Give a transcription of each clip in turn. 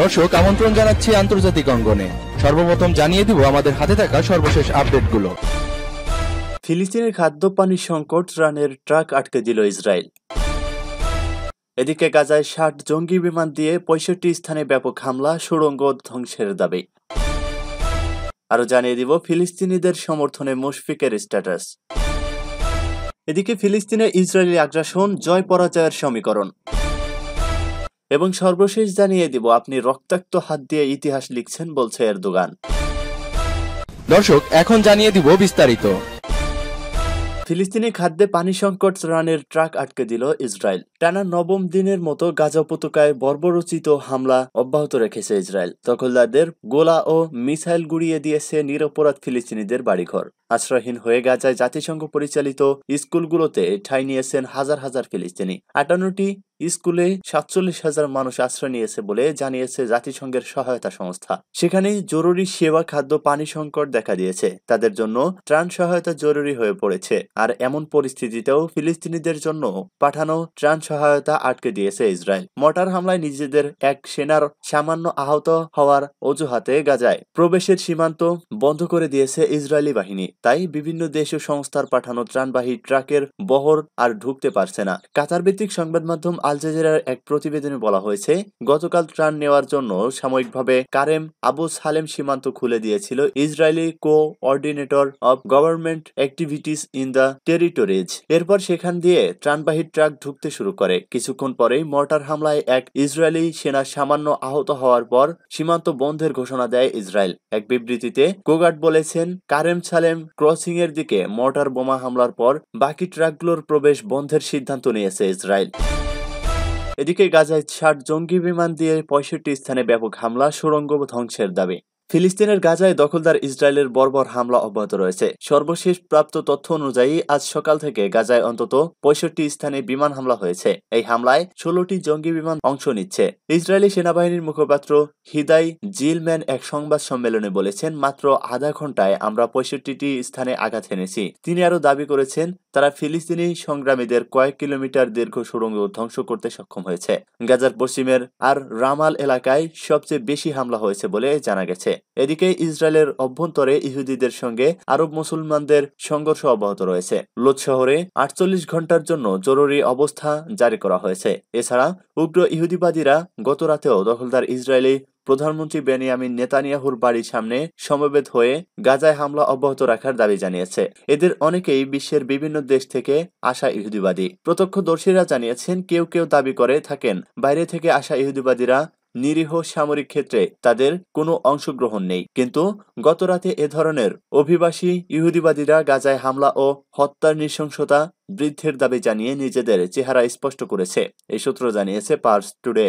দর্শক আমন্ত্রণ জানাচ্ছি আন্তর্জাতিক অঙ্গনে সর্বপ্রথম জানিয়ে দিব আমাদের হাতে থাকা সর্বশেষ আপডেটগুলো ফিলিস্তিনের খাদ্য পানি সংকট রানের ট্রাক আটকে দিল ইসরায়েল এদিকে গাজায় ষাট জঙ্গি বিমান দিয়ে পঁয়ষট্টি স্থানে ব্যাপক হামলা সুড়ঙ্গ ধ্বংসের দাবি আরো জানিয়ে দিব ফিলিস্তিনিদের সমর্থনে মুশফিকের স্ট্যাটাস এদিকে ফিলিস্তিনে ইসরায়েলি আগ্রাসন জয় পরাজয়ের সমীকরণ এবং সর্বশেষ জানিয়ে দিব আপনি রক্তাক্ত হাত দিয়ে ইতিহাস লিখছেন বলছে এর দোকান দর্শক এখন জানিয়ে দিব বিস্তারিত ফিলিস্তিনি খাদ্যে পানি সংকট রানের ট্রাক আটকে দিল ইসরায়েল টানা নবম দিনের মতো গাজা উপত্যকায় বর্বরচিত হামলা অব্যাহত রেখেছে ইসরায়েল দখলদারদের গোলা ও মিসাইল গুড়িয়ে দিয়েছে নিরপরাধ ফিলিস্তিনিদের বাড়িঘর আশ্রয়হীন হয়ে গাজায় জাতিসংঘ পরিচালিত স্কুলগুলোতে ঠাঁই নিয়েছেন হাজার হাজার ফিলিস্তিনি আটান্নটি স্কুলে সাতচল্লিশ হাজার মানুষ আশ্রয় নিয়েছে বলে জানিয়েছে জাতিসংঘের সহায়তা সংস্থা সেখানে জরুরি সেবা খাদ্য পানি সংকট দেখা দিয়েছে তাদের জন্য ত্রাণ সহায়তা জরুরি হয়ে পড়েছে আর এমন পরিস্থিতিতেও ফিলিস্তিনিদের জন্য পাঠানো ত্রাণ সহায়তা আটকে দিয়েছে ইসরায়েল মটার হামলায় নিজেদের এক সেনার সামান্য আহত হওয়ার অজুহাতে গাজায় প্রবেশের সীমান্ত বন্ধ করে দিয়েছে ইসরায়েলি বাহিনী তাই বিভিন্ন দেশ ও সংস্থার পাঠানো ত্রাণবাহী ট্রাকের বহর আর ঢুকতে পারছে না কাতার ভিত্তিক সংবাদ মাধ্যম আল জাজিরার এক প্রতিবেদনে বলা হয়েছে গতকাল ত্রাণ নেওয়ার জন্য সাময়িকভাবে কারেম আবু সালেম সীমান্ত খুলে দিয়েছিল Israeli coordinator of government activities in the territories এরপর সেখান দিয়ে ত্রাণবাহী ট্রাক ঢুকতে শুরু করে কিছুক্ষণ পরেই মর্টার হামলায় এক ইসরায়েলি সেনা সামান্য আহত হওয়ার পর সীমান্ত বন্ধের ঘোষণা দেয় ইসরায়েল এক বিবৃতিতে কোগাট বলেছেন কারেম সালেম ক্রসিং এর দিকে মর্টার বোমা হামলার পর বাকি ট্রাকগুলোর প্রবেশ বন্ধের সিদ্ধান্ত নিয়েছে ইসরায়েল এদিকে গাজায় ষাট জঙ্গি বিমান দিয়ে পঁয়ষট্টি স্থানে ব্যাপক হামলা সুড়ঙ্গ ধ্বংসের দাবি ফিলিস্তিনের গাজায় দখলদার ইসরায়েলের বর্বর হামলা অব্যাহত রয়েছে সর্বশেষ প্রাপ্ত তথ্য অনুযায়ী আজ সকাল থেকে গাজায় অন্তত পঁয়ষট্টি স্থানে বিমান হামলা হয়েছে এই হামলায় ষোলোটি জঙ্গি বিমান অংশ নিচ্ছে ইসরায়েলি সেনাবাহিনীর মুখপাত্র হিদাই জিলম্যান এক সংবাদ সম্মেলনে বলেছেন মাত্র আধা ঘন্টায় আমরা পঁয়ষট্টিটি স্থানে আঘাত এনেছি তিনি আরও দাবি করেছেন তারা ফিলিস্তিনি সংগ্রামীদের কয়েক কিলোমিটার দীর্ঘ সুড়ঙ্গ ধ্বংস করতে সক্ষম হয়েছে গাজার পশ্চিমের আর রামাল এলাকায় সবচেয়ে বেশি হামলা হয়েছে বলে জানা গেছে এদিকে ইসরায়েলের অভ্যন্তরে ইহুদিদের সঙ্গে আরব মুসলমানদের সংঘর্ষ অব্যাহত রয়েছে লোদ শহরে আটচল্লিশ ঘন্টার জন্য জরুরি অবস্থা জারি করা হয়েছে এছাড়া উগ্র ইহুদিবাদীরা গত রাতেও দখলদার ইসরায়েলি প্রধানমন্ত্রী বেনিয়ামিন নেতানিয়াহুর বাড়ির সামনে সমবেত হয়ে গাজায় হামলা অব্যাহত রাখার দাবি জানিয়েছে এদের অনেকেই বিশ্বের বিভিন্ন দেশ থেকে আসা ইহুদিবাদী প্রত্যক্ষদর্শীরা জানিয়েছেন কেউ কেউ দাবি করে থাকেন বাইরে থেকে আসা ইহুদিবাদীরা নিরীহ সামরিক ক্ষেত্রে তাদের কোনো অংশগ্রহণ নেই কিন্তু গতরাতে এ ধরনের অভিবাসী ইহুদিবাদীরা গাজায় হামলা ও হত্যার নৃশংসতা বৃদ্ধির দাবি জানিয়ে নিজেদের চেহারা স্পষ্ট করেছে এই সূত্র জানিয়েছে পার্স টুডে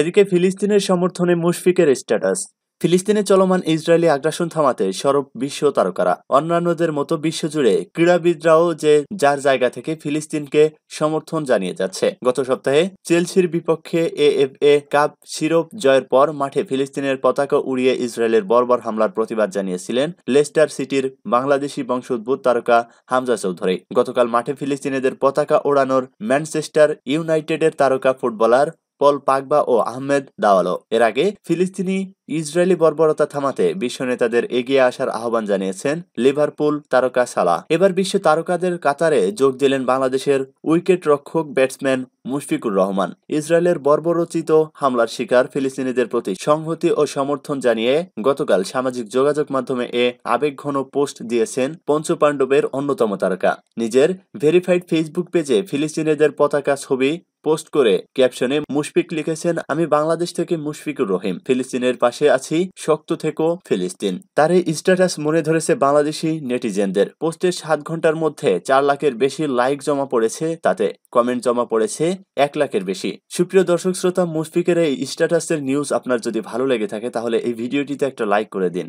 এদিকে ফিলিস্তিনের সমর্থনে মুশফিকের স্ট্যাটাস ফিলিস্তিনে চলমান ইসরায়েলি আগ্রাসন থামাতে সরব বিশ্ব তারকারা অন্যান্যদের মতো বিশ্বজুড়ে ক্রীড়াবিদরাও যে যার জায়গা থেকে ফিলিস্তিনকে সমর্থন জানিয়ে যাচ্ছে গত সপ্তাহে চেলসির বিপক্ষে এফ এ কাপ শিরোপ জয়ের পর মাঠে ফিলিস্তিনের পতাকা উড়িয়ে ইসরায়েলের বর্বর হামলার প্রতিবাদ জানিয়েছিলেন লেস্টার সিটির বাংলাদেশি বংশোদ্ভূত তারকা হামজা চৌধুরী গতকাল মাঠে ফিলিস্তিনিদের পতাকা ওড়ানোর ম্যানচেস্টার ইউনাইটেডের তারকা ফুটবলার পল পাকবা ও আহমেদ দাওয়ালো এর আগে ফিলিস্তিনি ইসরায়েলি বর্বরতা থামাতে বিশ্ব নেতাদের এগিয়ে আসার আহ্বান জানিয়েছেন লিভারপুল তারকা সালা এবার বিশ্ব তারকাদের কাতারে যোগ দিলেন বাংলাদেশের উইকেট রক্ষক ব্যাটসম্যান মুশফিকুর রহমান ইসরায়েলের বর্বরচিত হামলার শিকার ফিলিস্তিনিদের প্রতি সংহতি ও সমর্থন জানিয়ে গতকাল সামাজিক যোগাযোগ মাধ্যমে এ আবেগঘন পোস্ট দিয়েছেন পঞ্চপাণ্ডবের অন্যতম তারকা নিজের ভেরিফাইড ফেসবুক পেজে ফিলিস্তিনিদের পতাকা ছবি পোস্ট করে ক্যাপশনে মুশফিক লিখেছেন আমি বাংলাদেশ থেকে মুশফিকুর রহিম ফিলিস্তিনের পাশে আছি শক্ত থেকো ফিলিস্তিন তার এই স্ট্যাটাস মনে ধরেছে বাংলাদেশি নেটিজেনদের পোস্টের সাত ঘন্টার মধ্যে চার লাখের বেশি লাইক জমা পড়েছে তাতে কমেন্ট জমা পড়েছে এক লাখের বেশি সুপ্রিয় দর্শক শ্রোতা মুশফিকের এই স্ট্যাটাসের নিউজ আপনার যদি ভালো লেগে থাকে তাহলে এই ভিডিওটিতে একটা লাইক করে দিন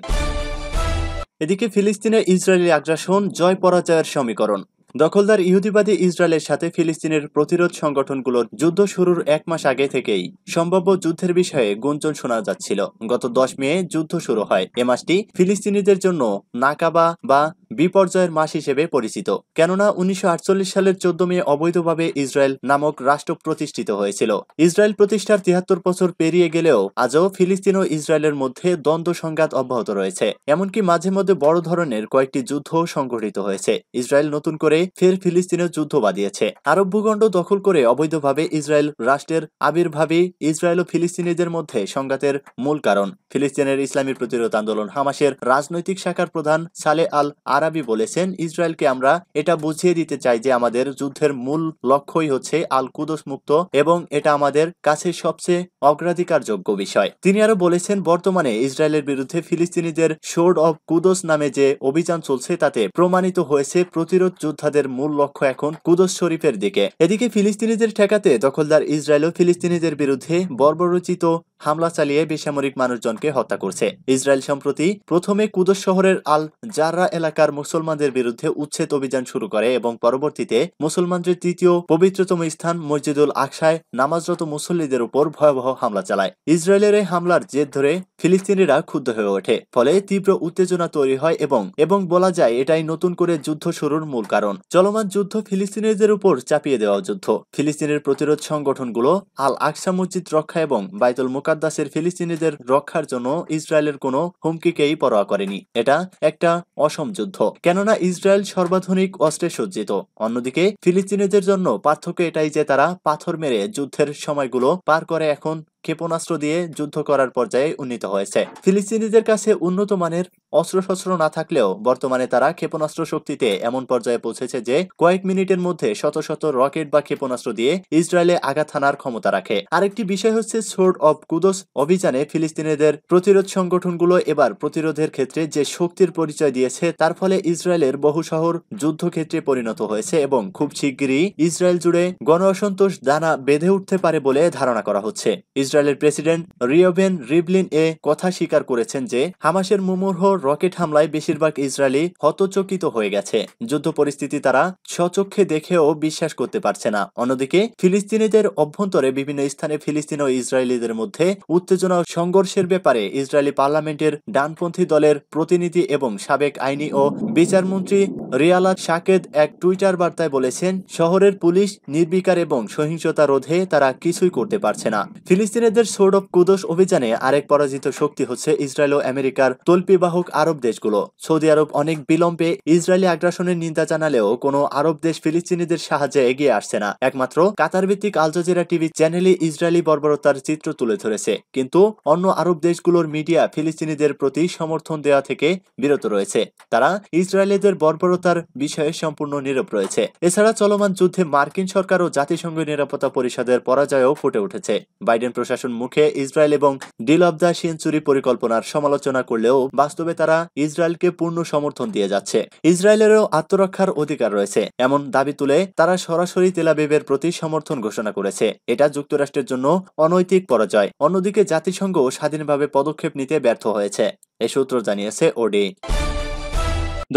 এদিকে ফিলিস্তিনে ইসরায়েলি আগ্রাসন জয় পরাজয়ের সমীকরণ দখলদার ইহুদিবাদী ইসরায়েলের সাথে ফিলিস্তিনের প্রতিরোধ সংগঠনগুলোর যুদ্ধ শুরুর এক মাস আগে থেকেই সম্ভাব্য যুদ্ধের বিষয়ে গুঞ্জন শোনা যাচ্ছিল গত দশ মে যুদ্ধ শুরু হয় এ মাসটি ফিলিস্তিনিদের জন্য নাকাবা বা বিপর্যয়ের মাস হিসেবে পরিচিত কেননা উনিশশো সালের চোদ্দ মে অবৈধভাবে ইসরায়েল নামক রাষ্ট্র প্রতিষ্ঠিত হয়েছিল ইসরায়েল প্রতিষ্ঠার তিয়াত্তর বছর পেরিয়ে গেলেও আজও ফিলিস্তিন ও ইসরায়েলের মধ্যে দ্বন্দ্ব সংঘাত অব্যাহত রয়েছে এমনকি মাঝে মধ্যে বড় ধরনের কয়েকটি যুদ্ধ সংঘটিত হয়েছে ইসরায়েল নতুন করে ফের ফিলিস্তিনের যুদ্ধ বাঁধিয়েছে আরব ভূখণ্ড দখল করে অবৈধভাবে ইসরায়েল রাষ্ট্রের আবির্ভাবে ইসরায়েল ও ফিলিস্তিনিদের মধ্যে সংঘাতের মূল কারণ ফিলিস্তিনের ইসলামী প্রতিরোধ আন্দোলন হামাসের রাজনৈতিক শাখার প্রধান সালে আল আরাবি বলেছেন ইসরায়েলকে আমরা এটা বুঝিয়ে দিতে চাই যে আমাদের যুদ্ধের মূল লক্ষ্যই হচ্ছে আল কুদস মুক্ত এবং এটা আমাদের কাছে সবচেয়ে অগ্রাধিকারযোগ্য বিষয় তিনি আরো বলেছেন বর্তমানে ইসরায়েলের বিরুদ্ধে ফিলিস্তিনিদের শোর্ড অব কুদস নামে যে অভিযান চলছে তাতে প্রমাণিত হয়েছে প্রতিরোধ যোদ্ধাদের মূল লক্ষ্য এখন কুদস শরীফের দিকে এদিকে ফিলিস্তিনিদের ঠেকাতে দখলদার ইসরায়েলও ফিলিস্তিনিদের বিরুদ্ধে বর্বরচিত হামলা চালিয়ে বেসামরিক মানুষজনকে হত্যা করছে ইসরায়েল সম্প্রতি প্রথমে কুদস শহরের আল জাররা এলাকা সরকার মুসলমানদের বিরুদ্ধে উচ্ছেদ অভিযান শুরু করে এবং পরবর্তীতে মুসলমানদের তৃতীয় পবিত্রতম স্থান মসজিদুল আকসায় নামাজরত মুসল্লিদের উপর ভয়াবহ হামলা চালায় ইসরায়েলের এই হামলার জের ধরে ফিলিস্তিনিরা ক্ষুব্ধ হয়ে ওঠে ফলে তীব্র উত্তেজনা তৈরি হয় এবং এবং বলা যায় এটাই নতুন করে যুদ্ধ শুরুর মূল কারণ চলমান যুদ্ধ ফিলিস্তিনিদের উপর চাপিয়ে দেওয়া যুদ্ধ ফিলিস্তিনের প্রতিরোধ সংগঠনগুলো আল আকসা মসজিদ রক্ষা এবং বাইতুল মুকাদ্দাসের ফিলিস্তিনিদের রক্ষার জন্য ইসরায়েলের কোনো হুমকিকেই পরোয়া করেনি এটা একটা অসম যুদ্ধ যুদ্ধ কেননা ইসরায়েল সর্বাধুনিক অস্ত্রে সজ্জিত অন্যদিকে ফিলিস্তিনিদের জন্য পার্থক্য এটাই যে তারা পাথর মেরে যুদ্ধের সময়গুলো পার করে এখন ক্ষেপণাস্ত্র দিয়ে যুদ্ধ করার পর্যায়ে উন্নীত হয়েছে ফিলিস্তিনিদের কাছে উন্নত মানের অস্ত্রশস্ত্র না থাকলেও বর্তমানে তারা ক্ষেপণাস্ত্র শক্তিতে এমন পর্যায়ে পৌঁছেছে যে কয়েক মিনিটের মধ্যে শত শত রকেট বা ক্ষেপণাস্ত্র দিয়ে ইসরায়েলে আঘাত হানার ক্ষমতা রাখে আরেকটি বিষয় হচ্ছে সোর্ড অব কুদস অভিযানে ফিলিস্তিনিদের প্রতিরোধ সংগঠনগুলো এবার প্রতিরোধের ক্ষেত্রে যে শক্তির পরিচয় দিয়েছে তার ফলে ইসরায়েলের বহু শহর যুদ্ধক্ষেত্রে পরিণত হয়েছে এবং খুব শীঘ্রই ইসরায়েল জুড়ে গণ অসন্তোষ দানা বেঁধে উঠতে পারে বলে ধারণা করা হচ্ছে ইসরায়েলের প্রেসিডেন্ট রিওভেন রিবলিন এ কথা স্বীকার করেছেন যে হামাসের মুমুর্হ রকেট হামলায় বেশিরভাগ ইসরায়েলি হতচকিত হয়ে গেছে যুদ্ধ পরিস্থিতি তারা স্বচক্ষে দেখেও বিশ্বাস করতে পারছে না অন্যদিকে ফিলিস্তিনিদের অভ্যন্তরে বিভিন্ন স্থানে ফিলিস্তিন ও ইসরায়েলিদের মধ্যে উত্তেজনা সংঘর্ষের ব্যাপারে ইসরায়েলি পার্লামেন্টের ডানপন্থী দলের প্রতিনিধি এবং সাবেক আইনি ও বিচারমন্ত্রী রিয়ালা শাকেদ এক টুইটার বার্তায় বলেছেন শহরের পুলিশ নির্বিকার এবং সহিংসতা রোধে তারা কিছুই করতে পারছে না ফিলিস্তিনিদের সোর্ড অফ কুদোস অভিযানে আরেক পরাজিত শক্তি হচ্ছে ইসরায়েল ও আমেরিকার তল্পিবাহক প্রমুখ আরব দেশগুলো সৌদি আরব অনেক বিলম্বে ইসরায়েলি আগ্রাসনের নিন্দা জানালেও কোনো আরব দেশ ফিলিস্তিনিদের সাহায্যে এগিয়ে আসছে না একমাত্র কাতার ভিত্তিক আলজাজিরা টিভি চ্যানেলে ইসরায়েলি বর্বরতার চিত্র তুলে ধরেছে কিন্তু অন্য আরব দেশগুলোর মিডিয়া ফিলিস্তিনিদের প্রতি সমর্থন দেওয়া থেকে বিরত রয়েছে তারা ইসরায়েলিদের বর্বরতার বিষয়ে সম্পূর্ণ নীরব রয়েছে এছাড়া চলমান যুদ্ধে মার্কিন সরকার ও জাতিসংঘ নিরাপত্তা পরিষদের পরাজয়ও ফুটে উঠেছে বাইডেন প্রশাসন মুখে ইসরায়েল এবং ডিল অব দ্য সেঞ্চুরি পরিকল্পনার সমালোচনা করলেও বাস্তবে তারা ইসরায়েলকে পূর্ণ সমর্থন দিয়ে যাচ্ছে ইসরায়েলেরও আত্মরক্ষার অধিকার রয়েছে এমন দাবি তুলে তারা সরাসরি তেলাবিবের প্রতি সমর্থন ঘোষণা করেছে এটা যুক্তরাষ্ট্রের জন্য অনৈতিক পরাজয় অন্যদিকে জাতিসংঘ স্বাধীনভাবে পদক্ষেপ নিতে ব্যর্থ হয়েছে এ সূত্র জানিয়েছে ওডি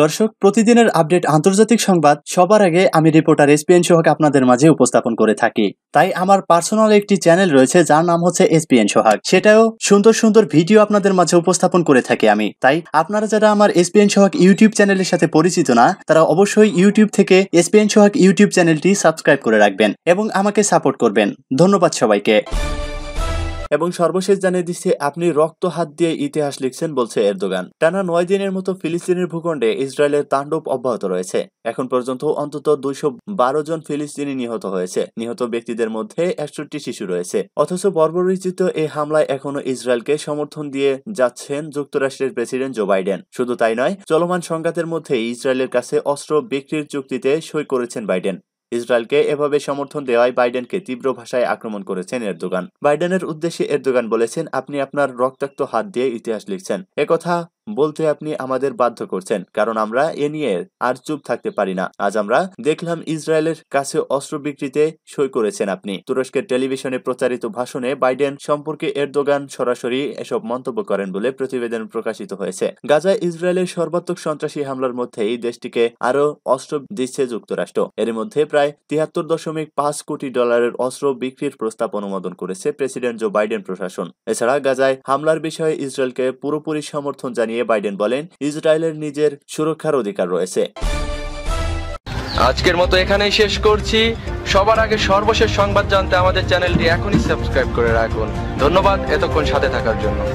দর্শক প্রতিদিনের আপডেট আন্তর্জাতিক সংবাদ সবার আগে আমি রিপোর্টার এসপিএন সোহাগ আপনাদের মাঝে উপস্থাপন করে থাকি তাই আমার পার্সোনাল একটি চ্যানেল রয়েছে যার নাম হচ্ছে এসপিএন সোহাগ সেটাও সুন্দর সুন্দর ভিডিও আপনাদের মাঝে উপস্থাপন করে থাকি আমি তাই আপনারা যারা আমার এসপিএন সোহাগ ইউটিউব চ্যানেলের সাথে পরিচিত না তারা অবশ্যই ইউটিউব থেকে এসপিএন সোহাগ ইউটিউব চ্যানেলটি সাবস্ক্রাইব করে রাখবেন এবং আমাকে সাপোর্ট করবেন ধন্যবাদ সবাইকে এবং সর্বশেষ জানিয়ে দিচ্ছে আপনি রক্ত হাত দিয়ে ইতিহাস লিখছেন বলছে এরদোগান টানা নয় দিনের মতো ফিলিস্তিনের ভূখণ্ডে ইসরায়েলের তাণ্ডব অব্যাহত রয়েছে এখন পর্যন্ত অন্তত দুইশো বারো জন ফিলিস্তিনি নিহত হয়েছে নিহত ব্যক্তিদের মধ্যে একষট্টি শিশু রয়েছে অথচ বর্বরিচিত এই হামলায় এখনো ইসরায়েলকে সমর্থন দিয়ে যাচ্ছেন যুক্তরাষ্ট্রের প্রেসিডেন্ট জো বাইডেন শুধু তাই নয় চলমান সংঘাতের মধ্যে ইসরায়েলের কাছে অস্ত্র বিক্রির চুক্তিতে সই করেছেন বাইডেন ইসরায়েলকে এভাবে সমর্থন দেওয়ায় বাইডেনকে তীব্র ভাষায় আক্রমণ করেছেন এরদোগান বাইডেনের উদ্দেশ্যে এরদোগান বলেছেন আপনি আপনার রক্তাক্ত হাত দিয়ে ইতিহাস লিখছেন একথা বলতে আপনি আমাদের বাধ্য করছেন কারণ আমরা এ নিয়ে আর চুপ থাকতে পারি না আজ আমরা দেখলাম ইসরায়েলের কাছে অস্ত্র বিক্রিতে সই করেছেন আপনি তুরস্কের টেলিভিশনে প্রচারিত ভাষণে বাইডেন সম্পর্কে এরদোগান সরাসরি এসব মন্তব্য করেন বলে প্রতিবেদন প্রকাশিত হয়েছে গাজায় ইসরায়েলের সর্বাত্মক সন্ত্রাসী হামলার মধ্যেই দেশটিকে আরো অস্ত্র দিচ্ছে যুক্তরাষ্ট্র এর মধ্যে প্রায় তিয়াত্তর দশমিক পাঁচ কোটি ডলারের অস্ত্র বিক্রির প্রস্তাব অনুমোদন করেছে প্রেসিডেন্ট জো বাইডেন প্রশাসন এছাড়া গাজায় হামলার বিষয়ে ইসরায়েলকে পুরোপুরি সমর্থন জানিয়ে নিয়ে বাইডেন বলেন ইসরায়েলের নিজের সুরক্ষার অধিকার রয়েছে আজকের মতো এখানেই শেষ করছি সবার আগে সর্বশেষ সংবাদ জানতে আমাদের চ্যানেলটি এখনই সাবস্ক্রাইব করে রাখুন ধন্যবাদ এতক্ষণ সাথে থাকার জন্য